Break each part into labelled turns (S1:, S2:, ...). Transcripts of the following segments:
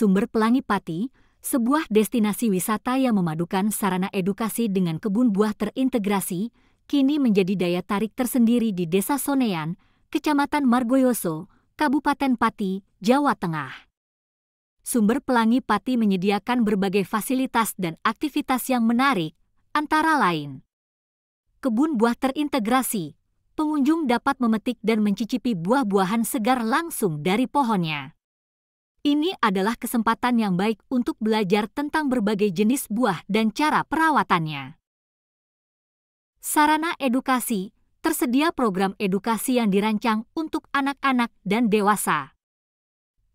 S1: Sumber Pelangi Pati, sebuah destinasi wisata yang memadukan sarana edukasi dengan kebun buah terintegrasi, kini menjadi daya tarik tersendiri di Desa Sonean, Kecamatan Margoyoso, Kabupaten Pati, Jawa Tengah. Sumber Pelangi Pati menyediakan berbagai fasilitas dan aktivitas yang menarik, antara lain kebun buah terintegrasi. Pengunjung dapat memetik dan mencicipi buah-buahan segar langsung dari pohonnya. Ini adalah kesempatan yang baik untuk belajar tentang berbagai jenis buah dan cara perawatannya. Sarana edukasi tersedia program edukasi yang dirancang untuk anak-anak dan dewasa.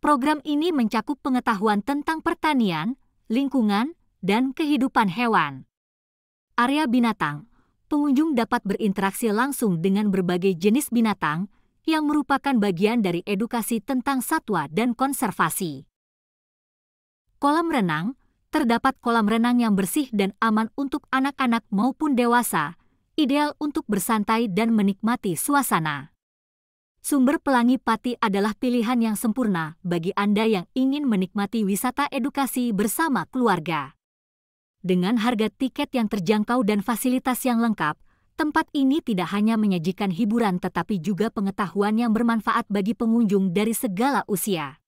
S1: Program ini mencakup pengetahuan tentang pertanian, lingkungan, dan kehidupan hewan. Area binatang, pengunjung dapat berinteraksi langsung dengan berbagai jenis binatang, yang merupakan bagian dari edukasi tentang satwa dan konservasi. Kolam renang terdapat kolam renang yang bersih dan aman untuk anak-anak maupun dewasa, ideal untuk bersantai dan menikmati suasana. Sumber Pelangi Pati adalah pilihan yang sempurna bagi Anda yang ingin menikmati wisata edukasi bersama keluarga. Dengan harga tiket yang terjangkau dan fasilitas yang lengkap, Tempat ini tidak hanya menyajikan hiburan tetapi juga pengetahuan yang bermanfaat bagi pengunjung dari segala usia.